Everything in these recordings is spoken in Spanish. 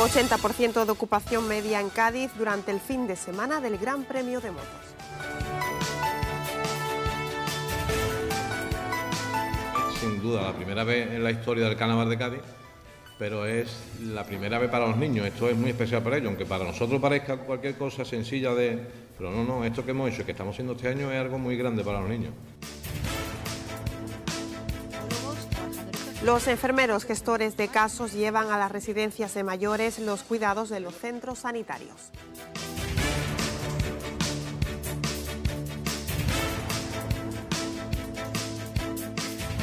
80% de ocupación media en Cádiz durante el fin de semana del Gran Premio de Motos. Sin duda, la primera vez en la historia del Carnaval de Cádiz, pero es la primera vez para los niños. Esto es muy especial para ellos, aunque para nosotros parezca cualquier cosa sencilla de... Pero no, no, esto que hemos hecho, ...y que estamos haciendo este año, es algo muy grande para los niños. Los enfermeros gestores de casos llevan a las residencias de mayores los cuidados de los centros sanitarios.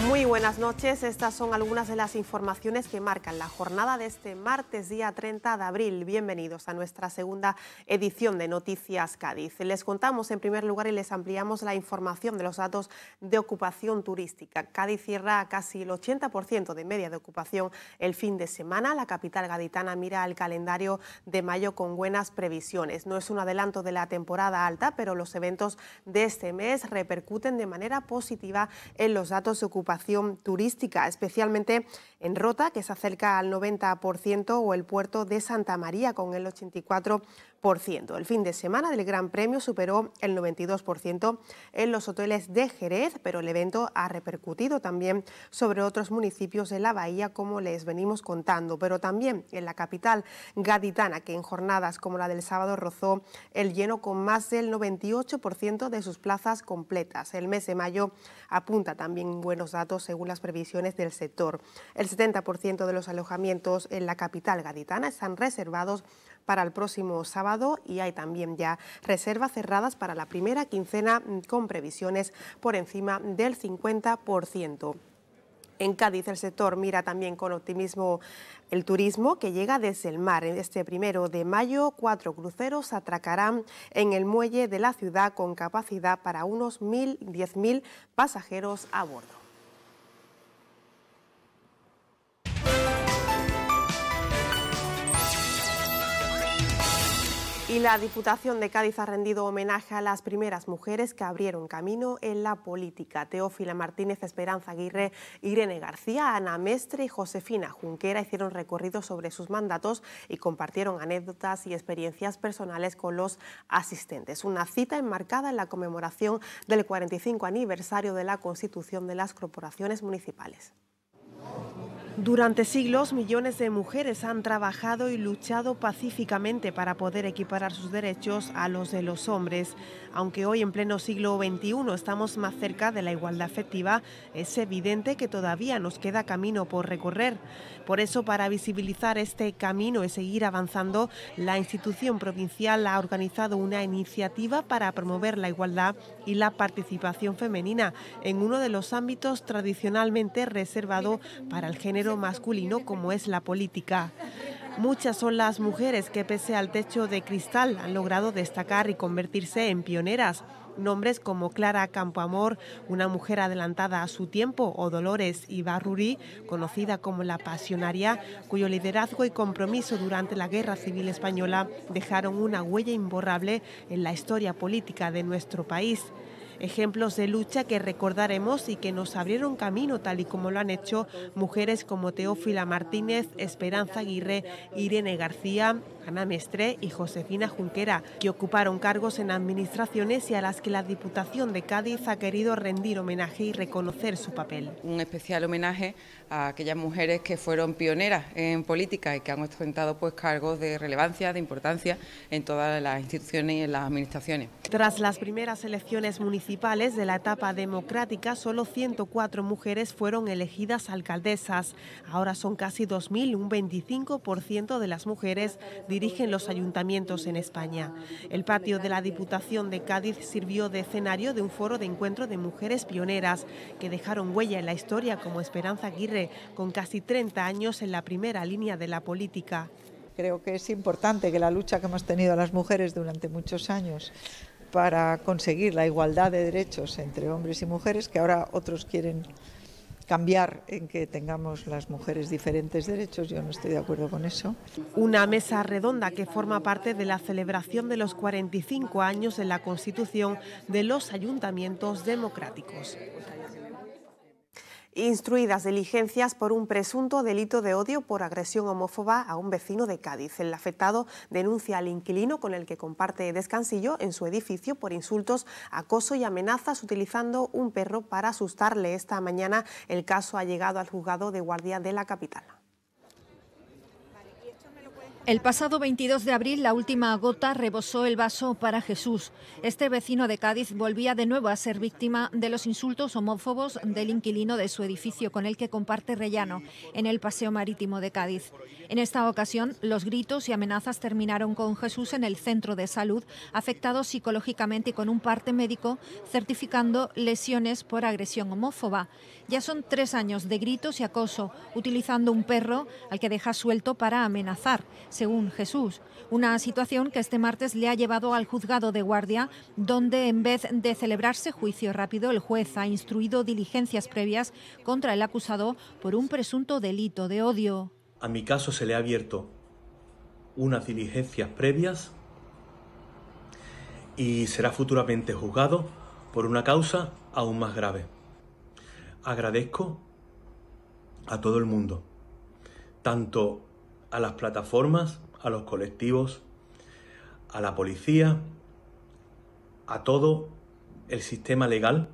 Muy buenas noches, estas son algunas de las informaciones que marcan la jornada de este martes día 30 de abril. Bienvenidos a nuestra segunda edición de Noticias Cádiz. Les contamos en primer lugar y les ampliamos la información de los datos de ocupación turística. Cádiz cierra casi el 80% de media de ocupación el fin de semana. La capital gaditana mira el calendario de mayo con buenas previsiones. No es un adelanto de la temporada alta, pero los eventos de este mes repercuten de manera positiva en los datos de ocupación turística, especialmente en Rota, que se acerca al 90%, o el puerto de Santa María, con el 84%. El fin de semana del Gran Premio superó el 92% en los hoteles de Jerez, pero el evento ha repercutido también sobre otros municipios de la bahía, como les venimos contando, pero también en la capital gaditana, que en jornadas como la del sábado rozó el lleno con más del 98% de sus plazas completas. El mes de mayo apunta también buenos datos según las previsiones del sector. El 70% de los alojamientos en la capital gaditana están reservados para el próximo sábado y hay también ya reservas cerradas para la primera quincena mm, con previsiones por encima del 50%. En Cádiz el sector mira también con optimismo el turismo que llega desde el mar. Este primero de mayo, cuatro cruceros atracarán en el muelle de la ciudad con capacidad para unos 1.000, 10.000 pasajeros a bordo. la Diputación de Cádiz ha rendido homenaje a las primeras mujeres que abrieron camino en la política. Teófila Martínez, Esperanza Aguirre, Irene García, Ana Mestre y Josefina Junquera hicieron recorridos sobre sus mandatos y compartieron anécdotas y experiencias personales con los asistentes. Una cita enmarcada en la conmemoración del 45 aniversario de la Constitución de las Corporaciones Municipales. Durante siglos, millones de mujeres han trabajado y luchado pacíficamente para poder equiparar sus derechos a los de los hombres. Aunque hoy en pleno siglo XXI estamos más cerca de la igualdad efectiva, es evidente que todavía nos queda camino por recorrer. Por eso, para visibilizar este camino y seguir avanzando, la institución provincial ha organizado una iniciativa para promover la igualdad y la participación femenina en uno de los ámbitos tradicionalmente reservado para el género masculino como es la política. Muchas son las mujeres que pese al techo de cristal han logrado destacar y convertirse en pioneras. Nombres como Clara Campoamor, una mujer adelantada a su tiempo, o Dolores Ibarruri, conocida como la pasionaria, cuyo liderazgo y compromiso durante la Guerra Civil Española dejaron una huella imborrable en la historia política de nuestro país. Ejemplos de lucha que recordaremos y que nos abrieron camino tal y como lo han hecho mujeres como Teófila Martínez, Esperanza Aguirre, Irene García, Ana Mestre y Josefina Junquera, que ocuparon cargos en administraciones y a las que la Diputación de Cádiz ha querido rendir homenaje y reconocer su papel. Un especial homenaje a aquellas mujeres que fueron pioneras en política y que han ostentado pues cargos de relevancia, de importancia en todas las instituciones y en las administraciones. Tras las primeras elecciones municipales de la etapa democrática, solo 104 mujeres fueron elegidas alcaldesas. Ahora son casi 2.000, un 25% de las mujeres dirigen los ayuntamientos en España. El patio de la Diputación de Cádiz sirvió de escenario de un foro de encuentro de mujeres pioneras que dejaron huella en la historia como Esperanza Aguirre, con casi 30 años en la primera línea de la política creo que es importante que la lucha que hemos tenido las mujeres durante muchos años para conseguir la igualdad de derechos entre hombres y mujeres, que ahora otros quieren cambiar en que tengamos las mujeres diferentes derechos. Yo no estoy de acuerdo con eso. Una mesa redonda que forma parte de la celebración de los 45 años en la Constitución de los ayuntamientos democráticos instruidas diligencias por un presunto delito de odio por agresión homófoba a un vecino de Cádiz. El afectado denuncia al inquilino con el que comparte descansillo en su edificio por insultos, acoso y amenazas utilizando un perro para asustarle. Esta mañana el caso ha llegado al juzgado de guardia de la capital. El pasado 22 de abril la última gota rebosó el vaso para Jesús. Este vecino de Cádiz volvía de nuevo a ser víctima de los insultos homófobos del inquilino de su edificio con el que comparte rellano en el Paseo Marítimo de Cádiz. En esta ocasión, los gritos y amenazas terminaron con Jesús en el centro de salud, afectado psicológicamente y con un parte médico certificando lesiones por agresión homófoba. Ya son tres años de gritos y acoso, utilizando un perro al que deja suelto para amenazar según Jesús. Una situación que este martes le ha llevado al juzgado de guardia, donde en vez de celebrarse juicio rápido, el juez ha instruido diligencias previas contra el acusado por un presunto delito de odio. A mi caso se le ha abierto unas diligencias previas y será futuramente juzgado por una causa aún más grave. Agradezco a todo el mundo, tanto a las plataformas, a los colectivos, a la policía, a todo el sistema legal,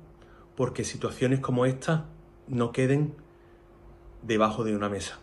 porque situaciones como esta no queden debajo de una mesa.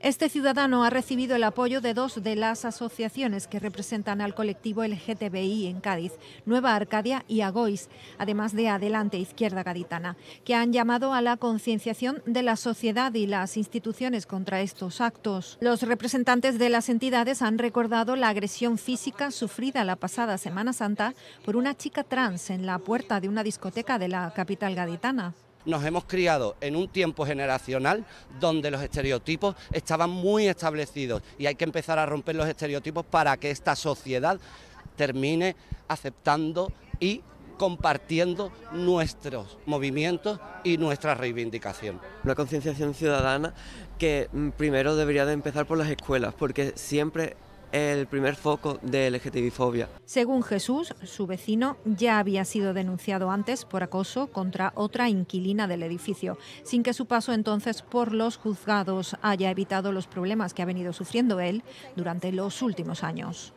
Este ciudadano ha recibido el apoyo de dos de las asociaciones que representan al colectivo LGTBI en Cádiz, Nueva Arcadia y Agois, además de Adelante Izquierda Gaditana, que han llamado a la concienciación de la sociedad y las instituciones contra estos actos. Los representantes de las entidades han recordado la agresión física sufrida la pasada Semana Santa por una chica trans en la puerta de una discoteca de la capital gaditana nos hemos criado en un tiempo generacional donde los estereotipos estaban muy establecidos y hay que empezar a romper los estereotipos para que esta sociedad termine aceptando y compartiendo nuestros movimientos y nuestra reivindicación. Una concienciación ciudadana que mm, primero debería de empezar por las escuelas, porque siempre el primer foco de LGTBI-fobia. Según Jesús, su vecino ya había sido denunciado antes por acoso contra otra inquilina del edificio, sin que su paso entonces por los juzgados haya evitado los problemas que ha venido sufriendo él durante los últimos años.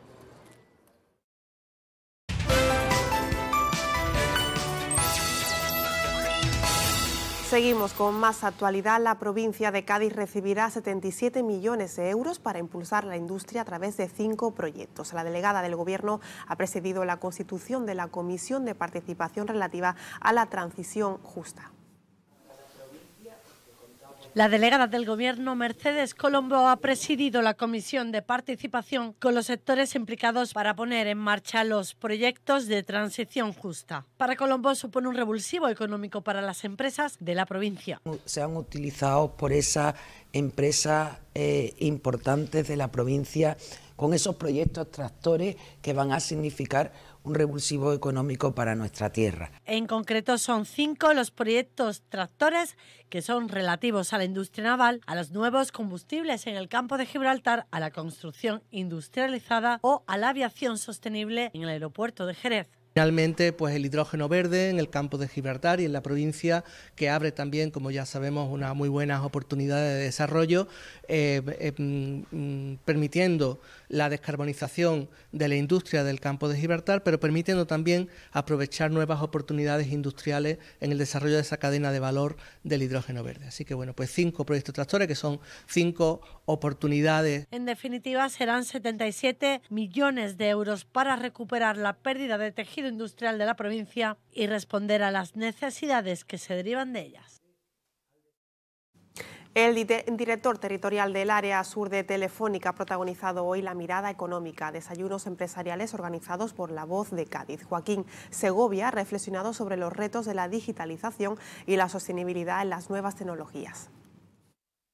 Seguimos con más actualidad. La provincia de Cádiz recibirá 77 millones de euros para impulsar la industria a través de cinco proyectos. La delegada del Gobierno ha presidido la constitución de la Comisión de Participación relativa a la transición justa. La delegada del Gobierno, Mercedes Colombo, ha presidido la comisión de participación con los sectores implicados para poner en marcha los proyectos de transición justa. Para Colombo supone un revulsivo económico para las empresas de la provincia. Se han utilizado por esas empresas eh, importantes de la provincia con esos proyectos tractores que van a significar un revulsivo económico para nuestra tierra. En concreto son cinco los proyectos tractores que son relativos a la industria naval, a los nuevos combustibles en el campo de Gibraltar, a la construcción industrializada o a la aviación sostenible en el aeropuerto de Jerez. Finalmente, pues el hidrógeno verde en el campo de Gibraltar y en la provincia, que abre también, como ya sabemos, unas muy buenas oportunidades de desarrollo, eh, eh, mm, mm, permitiendo la descarbonización de la industria del campo de Gibraltar, pero permitiendo también aprovechar nuevas oportunidades industriales en el desarrollo de esa cadena de valor del hidrógeno verde. Así que bueno, pues cinco proyectos tractores, que son cinco oportunidades. En definitiva, serán 77 millones de euros para recuperar la pérdida de tejido industrial de la provincia y responder a las necesidades que se derivan de ellas. El director territorial del área sur de Telefónica ha protagonizado hoy la mirada económica, desayunos empresariales organizados por La Voz de Cádiz. Joaquín Segovia ha reflexionado sobre los retos de la digitalización y la sostenibilidad en las nuevas tecnologías.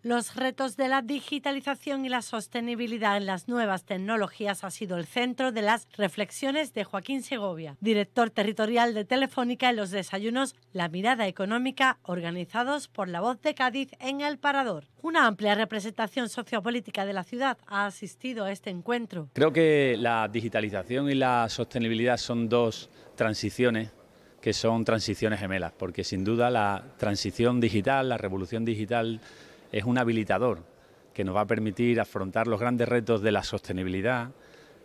Los retos de la digitalización y la sostenibilidad en las nuevas tecnologías ha sido el centro de las reflexiones de Joaquín Segovia, director territorial de Telefónica en los desayunos La Mirada Económica organizados por La Voz de Cádiz en El Parador. Una amplia representación sociopolítica de la ciudad ha asistido a este encuentro. Creo que la digitalización y la sostenibilidad son dos transiciones que son transiciones gemelas, porque sin duda la transición digital, la revolución digital es un habilitador que nos va a permitir afrontar los grandes retos de la sostenibilidad,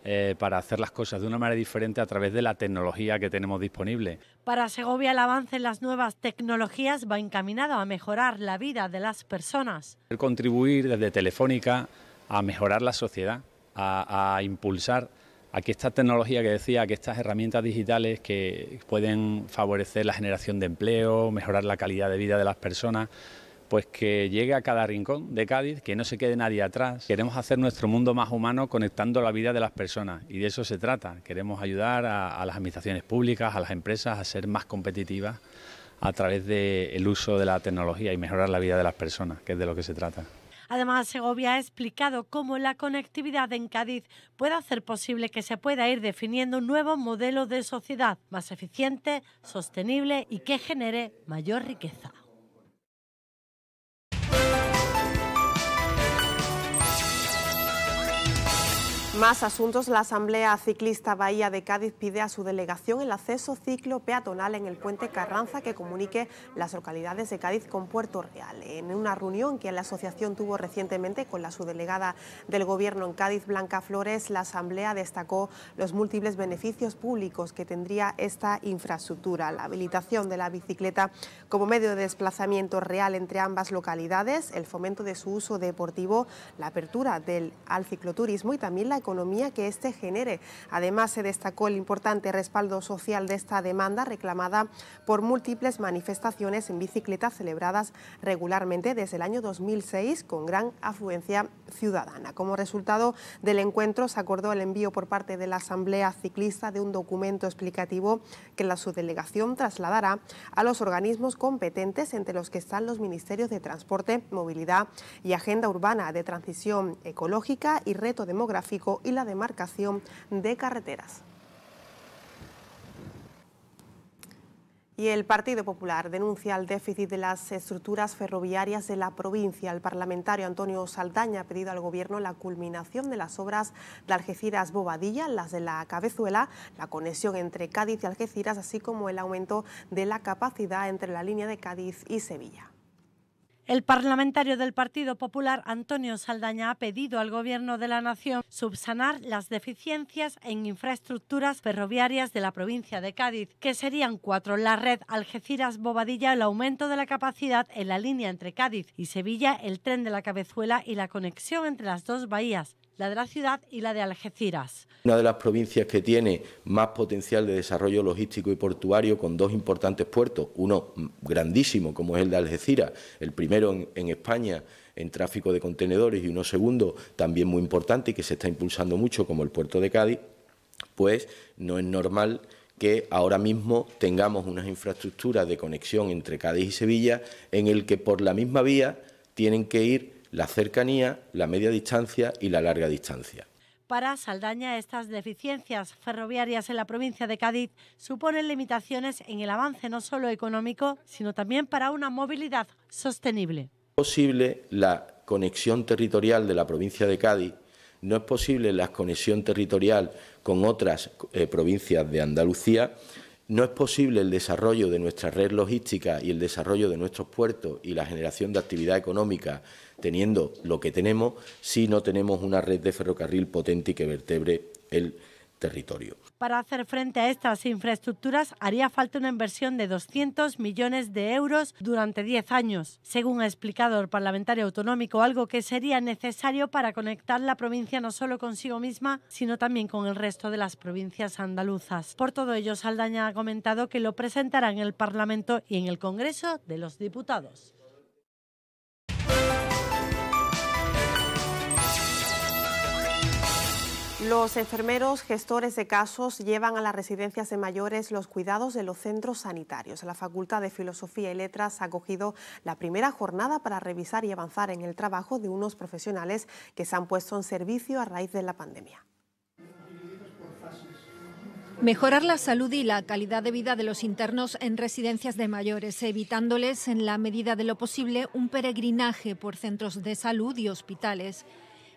eh, para hacer las cosas de una manera diferente a través de la tecnología que tenemos disponible. Para Segovia el avance en las nuevas tecnologías va encaminado a mejorar la vida de las personas. Contribuir desde Telefónica a mejorar la sociedad, a, impulsar a que esta tecnología que decía, que estas herramientas digitales que pueden favorecer la generación de empleo, mejorar la calidad de vida de las personas, pues que llegue a cada rincón de Cádiz, que no se quede nadie atrás. Queremos hacer nuestro mundo más humano conectando la vida de las personas y de eso se trata. Queremos ayudar a, las administraciones públicas, a las empresas a ser más competitivas a través del uso de la tecnología y mejorar la vida de las personas, que es de lo que se trata. Además, Segovia ha explicado cómo la conectividad en Cádiz puede hacer posible que se pueda ir definiendo un nuevo modelo de sociedad más eficiente, sostenible y que genere mayor riqueza. Más asuntos. La Asamblea Ciclista Bahía de Cádiz pide a su delegación el acceso ciclo peatonal en el puente Carranza que comunique las localidades de Cádiz con Puerto Real. En una reunión que la asociación tuvo recientemente con la subdelegada del Gobierno en Cádiz, Blanca Flores, la Asamblea destacó los múltiples beneficios públicos que tendría esta infraestructura. La habilitación de la bicicleta como medio de desplazamiento real entre ambas localidades, el fomento de su uso deportivo, la apertura del, al cicloturismo y también la economía que este genere. Además, se destacó el importante respaldo social de esta demanda reclamada por múltiples manifestaciones en bicicleta celebradas regularmente desde el año 2006 con gran afluencia ciudadana. Como resultado del encuentro se acordó el envío por parte de la Asamblea Ciclista de un documento explicativo que la subdelegación trasladará a los organismos competentes entre los que están los ministerios de Transporte, Movilidad y Agenda Urbana de Transición Ecológica y Reto Demográfico y la demarcación de carreteras. Y el Partido Popular denuncia el déficit de las estructuras ferroviarias de la provincia. El parlamentario Antonio Saldaña ha pedido al Gobierno la culminación de las obras de Algeciras-Bobadilla, las de la Cabezuela, la conexión entre Cádiz y Algeciras, así como el aumento de la capacidad entre la línea de Cádiz y Sevilla. El parlamentario del Partido Popular, Antonio Saldaña, ha pedido al Gobierno de la Nación subsanar las deficiencias en infraestructuras ferroviarias de la provincia de Cádiz, que serían cuatro, la red Algeciras-Bobadilla, el aumento de la capacidad en la línea entre Cádiz y Sevilla, el tren de la cabezuela y la conexión entre las dos bahías, la de la ciudad y la de Algeciras. Una de las provincias que tiene más potencial de desarrollo logístico y portuario con dos importantes puertos, uno grandísimo como es el de Algeciras, el primero en, España en tráfico de contenedores y uno segundo también muy importante y que se está impulsando mucho como el puerto de Cádiz, pues no es normal que ahora mismo tengamos unas infraestructuras de conexión entre Cádiz y Sevilla en el que por la misma vía tienen que ir la cercanía, la media distancia y la larga distancia. Para Saldaña, estas deficiencias ferroviarias en la provincia de Cádiz suponen limitaciones en el avance no solo económico, sino también para una movilidad sostenible. No es posible la conexión territorial de la provincia de Cádiz, no es posible la conexión territorial con otras eh, provincias de Andalucía, no es posible el desarrollo de nuestra red logística y el desarrollo de nuestros puertos y la generación de actividad económica teniendo lo que tenemos si no tenemos una red de ferrocarril potente y que vertebre el territorio. Para hacer frente a estas infraestructuras haría falta una inversión de 200 millones de euros durante 10 años, según ha explicado el parlamentario autonómico, algo que sería necesario para conectar la provincia no solo consigo misma, sino también con el resto de las provincias andaluzas. Por todo ello, Saldaña ha comentado que lo presentará en el Parlamento y en el Congreso de los Diputados. Los enfermeros gestores de casos llevan a las residencias de mayores los cuidados de los centros sanitarios. La Facultad de Filosofía y Letras ha acogido la primera jornada para revisar y avanzar en el trabajo de unos profesionales que se han puesto en servicio a raíz de la pandemia. Mejorar la salud y la calidad de vida de los internos en residencias de mayores, evitándoles, en la medida de lo posible, un peregrinaje por centros de salud y hospitales.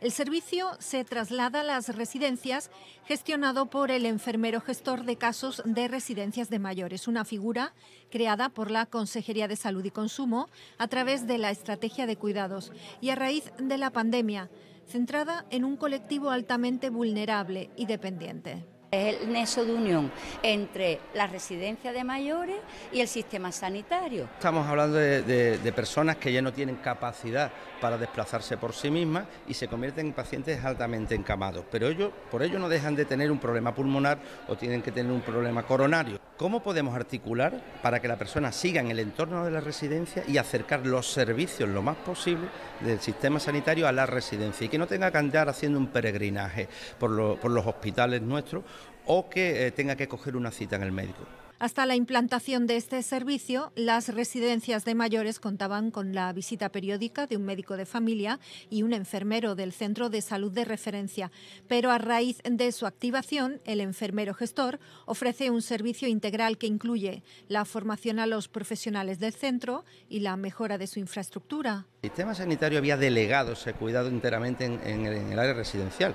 El servicio se traslada a las residencias gestionado por el enfermero gestor de casos de residencias de mayores, una figura creada por la Consejería de Salud y Consumo a través de la Estrategia de Cuidados y a raíz de la pandemia, centrada en un colectivo altamente vulnerable y dependiente es el nexo de unión entre la residencia de mayores y el sistema sanitario. Estamos hablando de, de, personas que ya no tienen capacidad para desplazarse por sí mismas y se convierten en pacientes altamente encamados, pero ellos, por ello no dejan de tener un problema pulmonar o tienen que tener un problema coronario. ¿Cómo podemos articular para que la persona siga en el entorno de la residencia y acercar los servicios lo más posible del sistema sanitario a la residencia y que no tenga que andar haciendo un peregrinaje por, los hospitales nuestros o que eh, tenga que coger una cita en el médico? Hasta la implantación de este servicio, las residencias de mayores contaban con la visita periódica de un médico de familia y un enfermero del centro de salud de referencia, pero a raíz de su activación, el enfermero gestor ofrece un servicio integral que incluye la formación a los profesionales del centro y la mejora de su infraestructura. El sistema sanitario había delegado ese cuidado enteramente en, en el área residencial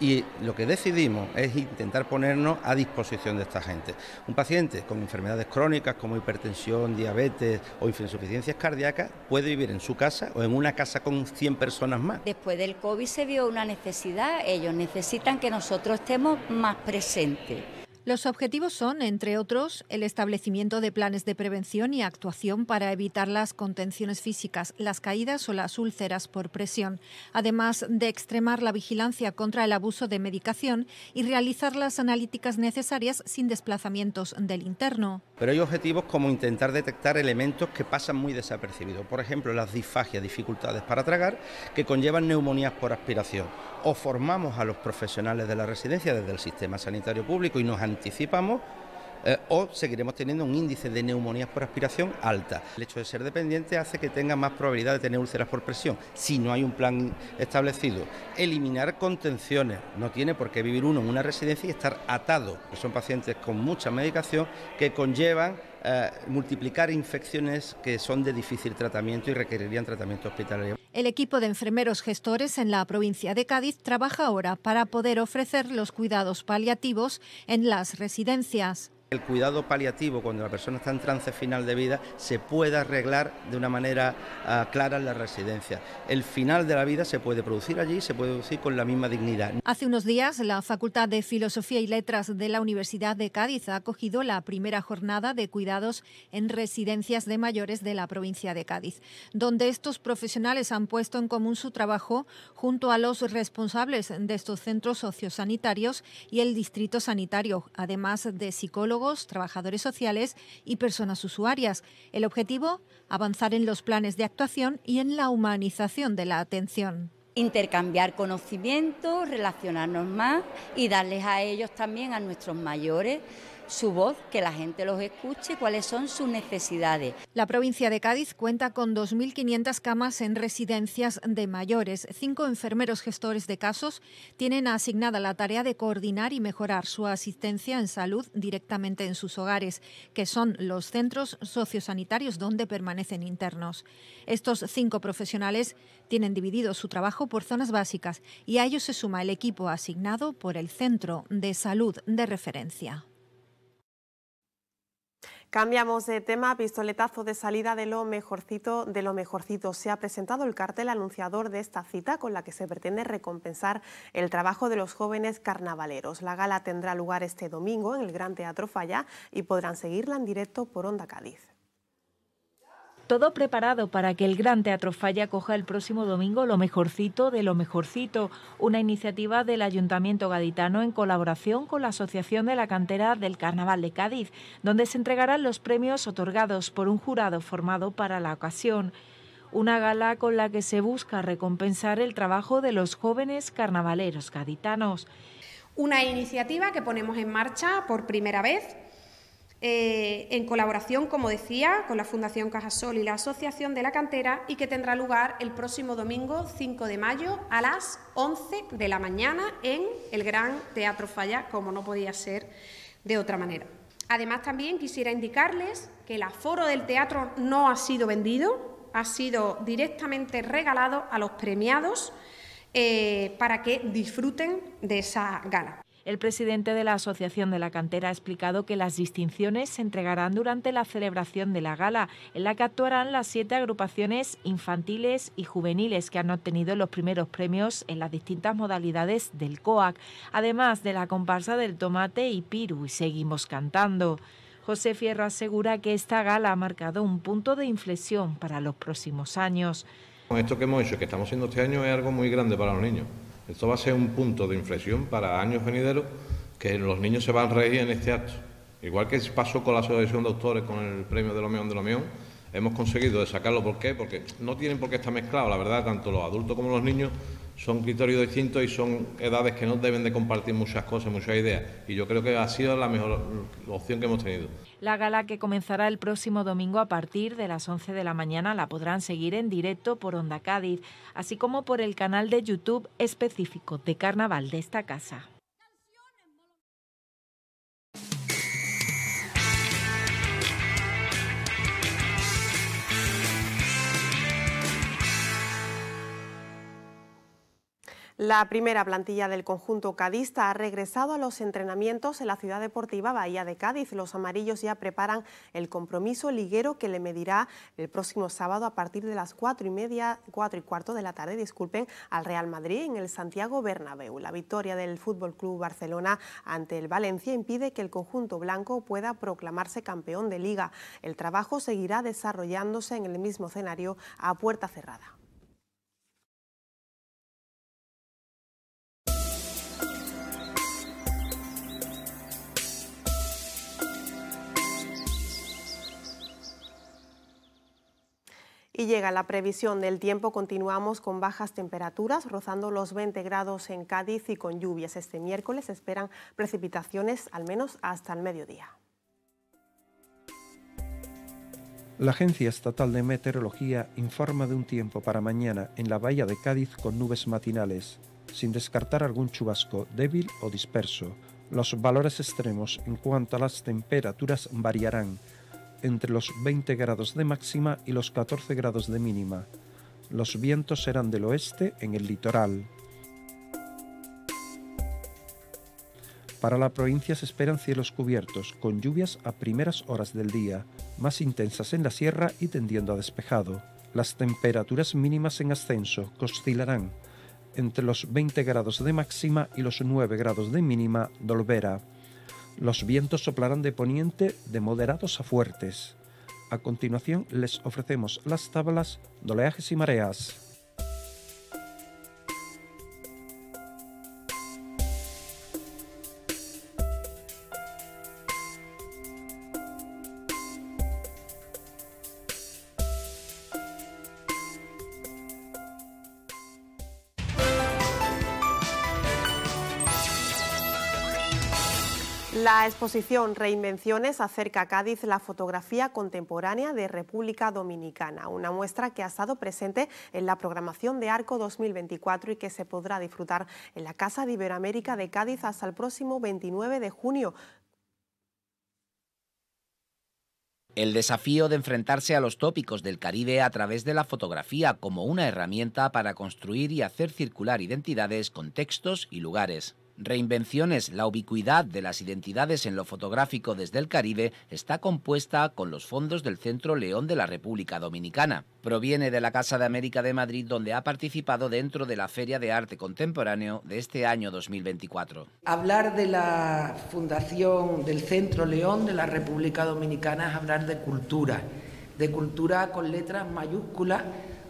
y lo que decidimos es intentar ponernos a disposición de esta gente. Un paciente con enfermedades crónicas como hipertensión, diabetes o insuficiencias cardíacas puede vivir en su casa o en una casa con 100 personas más. Después del COVID se vio una necesidad, ellos necesitan que nosotros estemos más presentes. Los objetivos son, entre otros, el establecimiento de planes de prevención y actuación para evitar las contenciones físicas, las caídas o las úlceras por presión, además de extremar la vigilancia contra el abuso de medicación y realizar las analíticas necesarias sin desplazamientos del interno. Pero hay objetivos como intentar detectar elementos que pasan muy desapercibidos, por ejemplo, las disfagias, dificultades para tragar, que conllevan neumonías por aspiración o formamos a los profesionales de la residencia desde el sistema sanitario público y nos anticipamos eh, o seguiremos teniendo un índice de neumonías por aspiración alta. El hecho de ser dependiente hace que tenga más probabilidad de tener úlceras por presión si no hay un plan establecido. Eliminar contenciones, no tiene por qué vivir uno en una residencia y estar atado. Son pacientes con mucha medicación que conllevan eh, multiplicar infecciones que son de difícil tratamiento y requerirían tratamiento hospitalario. El equipo de enfermeros gestores en la provincia de Cádiz trabaja ahora para poder ofrecer los cuidados paliativos en las residencias. El cuidado paliativo, cuando la persona está en trance final de vida, se puede arreglar de una manera ah, clara en la residencia. El final de la vida se puede producir allí, ...y se puede producir con la misma dignidad. Hace unos días, la Facultad de Filosofía y Letras de la Universidad de Cádiz ha acogido la primera jornada de cuidado en residencias de mayores de la provincia de Cádiz, donde estos profesionales han puesto en común su trabajo junto a los responsables de estos centros sociosanitarios y el distrito sanitario, además de psicólogos, trabajadores sociales y personas usuarias. El objetivo, avanzar en los planes de actuación y en la humanización de la atención intercambiar conocimientos, relacionarnos más y darles a ellos también, a nuestros mayores, su voz, que la gente los escuche, cuáles son sus necesidades. La provincia de Cádiz cuenta con 2.500 camas en residencias de mayores. Cinco enfermeros gestores de casos tienen asignada la tarea de coordinar y mejorar su asistencia en salud directamente en sus hogares, que son los centros sociosanitarios donde permanecen internos. Estos cinco profesionales tienen dividido su trabajo por zonas básicas y a ellos se suma el equipo asignado por el Centro de Salud de Referencia. Cambiamos de tema, pistoletazo de salida de lo mejorcito de lo mejorcito. Se ha presentado el cartel anunciador de esta cita con la que se pretende recompensar el trabajo de los jóvenes carnavaleros. La gala tendrá lugar este domingo en el Gran Teatro Falla y podrán seguirla en directo por Onda Cádiz. Todo preparado para que el Gran Teatro Falla coja el próximo domingo lo mejorcito de lo mejorcito, una iniciativa del Ayuntamiento Gaditano en colaboración con la Asociación de la Cantera del Carnaval de Cádiz, donde se entregarán los premios otorgados por un jurado formado para la ocasión una gala con la que se busca recompensar el trabajo de los jóvenes carnavaleros gaditanos. Una iniciativa que ponemos en marcha por primera vez eh, en colaboración, como decía, con la Fundación Cajasol y la Asociación de la Cantera y que tendrá lugar el próximo domingo 5 de mayo a las 11 de la mañana en el Gran Teatro Falla, como no podía ser de otra manera. Además, también quisiera indicarles que el aforo del teatro no ha sido vendido, ha sido directamente regalado a los premiados eh, para que disfruten de esa gala. El presidente de la Asociación de la Cantera ha explicado que las distinciones se entregarán durante la celebración de la gala, en la que actuarán las siete agrupaciones infantiles y juveniles que han obtenido los primeros premios en las distintas modalidades del COAC, además de la comparsa del tomate y piru, y seguimos cantando. José Fierro asegura que esta gala ha marcado un punto de inflexión para los próximos años. Con esto que hemos hecho, que estamos haciendo este año, es algo muy grande para los niños. Esto va a ser un punto de inflexión para años venideros que los niños se van a reír en este acto. Igual que pasó con la Asociación de Autores con el premio de Lomeón de Lomeón, hemos conseguido sacarlo. ¿Por qué? Porque no tienen por qué estar mezclados, la verdad, tanto los adultos como los niños son criterios distintos y son edades que no deben de compartir muchas cosas, muchas ideas. Y yo creo que ha sido la mejor opción que hemos tenido. La gala que comenzará el próximo domingo a partir de las 11 de la mañana la podrán seguir en directo por Onda Cádiz, así como por el canal de YouTube específico de carnaval de esta casa. La primera plantilla del conjunto cadista ha regresado a los entrenamientos en la ciudad deportiva Bahía de Cádiz. Los amarillos ya preparan el compromiso liguero que le medirá el próximo sábado a partir de las cuatro y media, 4 y cuarto de la tarde, disculpen, al Real Madrid en el Santiago Bernabéu. La victoria del Fútbol Club Barcelona ante el Valencia impide que el conjunto blanco pueda proclamarse campeón de liga. El trabajo seguirá desarrollándose en el mismo escenario a puerta cerrada. Y llega la previsión del tiempo, continuamos con bajas temperaturas, rozando los 20 grados en Cádiz y con lluvias. Este miércoles esperan precipitaciones al menos hasta el mediodía. La Agencia Estatal de Meteorología informa de un tiempo para mañana en la bahía de Cádiz con nubes matinales, sin descartar algún chubasco débil o disperso. Los valores extremos en cuanto a las temperaturas variarán entre los 20 grados de máxima y los 14 grados de mínima. Los vientos serán del oeste en el litoral. Para la provincia se esperan cielos cubiertos, con lluvias a primeras horas del día, más intensas en la sierra y tendiendo a despejado. Las temperaturas mínimas en ascenso oscilarán entre los 20 grados de máxima y los 9 grados de mínima dolvera. Los vientos soplarán de poniente de moderados a fuertes. A continuación les ofrecemos las tablas, doleajes y mareas. La exposición Reinvenciones acerca a Cádiz la fotografía contemporánea de República Dominicana, una muestra que ha estado presente en la programación de Arco 2024 y que se podrá disfrutar en la Casa de Iberoamérica de Cádiz hasta el próximo 29 de junio. El desafío de enfrentarse a los tópicos del Caribe a través de la fotografía como una herramienta para construir y hacer circular identidades, contextos y lugares reinvenciones, la ubicuidad de las identidades en lo fotográfico desde el Caribe está compuesta con los fondos del Centro León de la República Dominicana. Proviene de la Casa de América de Madrid, donde ha participado dentro de la Feria de Arte Contemporáneo de este año 2024. Hablar de la fundación del Centro León de la República Dominicana es hablar de cultura, de cultura con letras mayúsculas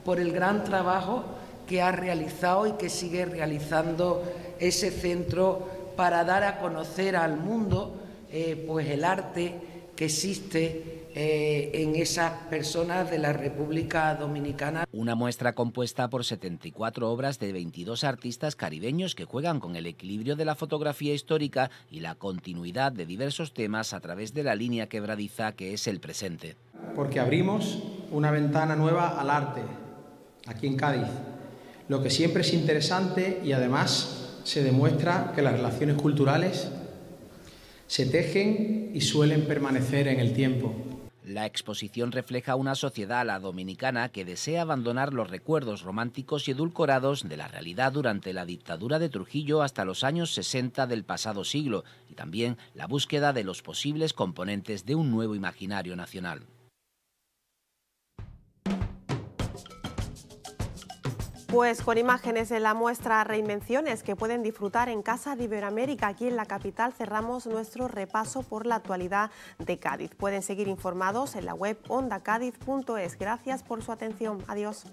por el gran trabajo que ha realizado y que sigue realizando ese centro para dar a conocer al mundo eh, pues el arte que existe eh, en esas personas de la República Dominicana. Una muestra compuesta por 74 obras de 22 artistas caribeños que juegan con el equilibrio de la fotografía histórica y la continuidad de diversos temas a través de la línea quebradiza que es el presente. Porque abrimos una ventana nueva al arte aquí en Cádiz, lo que siempre es interesante y además se demuestra que las relaciones culturales se tejen y suelen permanecer en el tiempo. La exposición refleja una sociedad, la dominicana, que desea abandonar los recuerdos románticos y edulcorados de la realidad durante la dictadura de Trujillo hasta los años 60 del pasado siglo y también la búsqueda de los posibles componentes de un nuevo imaginario nacional. Pues con imágenes de la muestra Reinvenciones que pueden disfrutar en Casa de Iberoamérica, aquí en la capital, cerramos nuestro repaso por la actualidad de Cádiz. Pueden seguir informados en la web ondacádiz.es. Gracias por su atención. Adiós.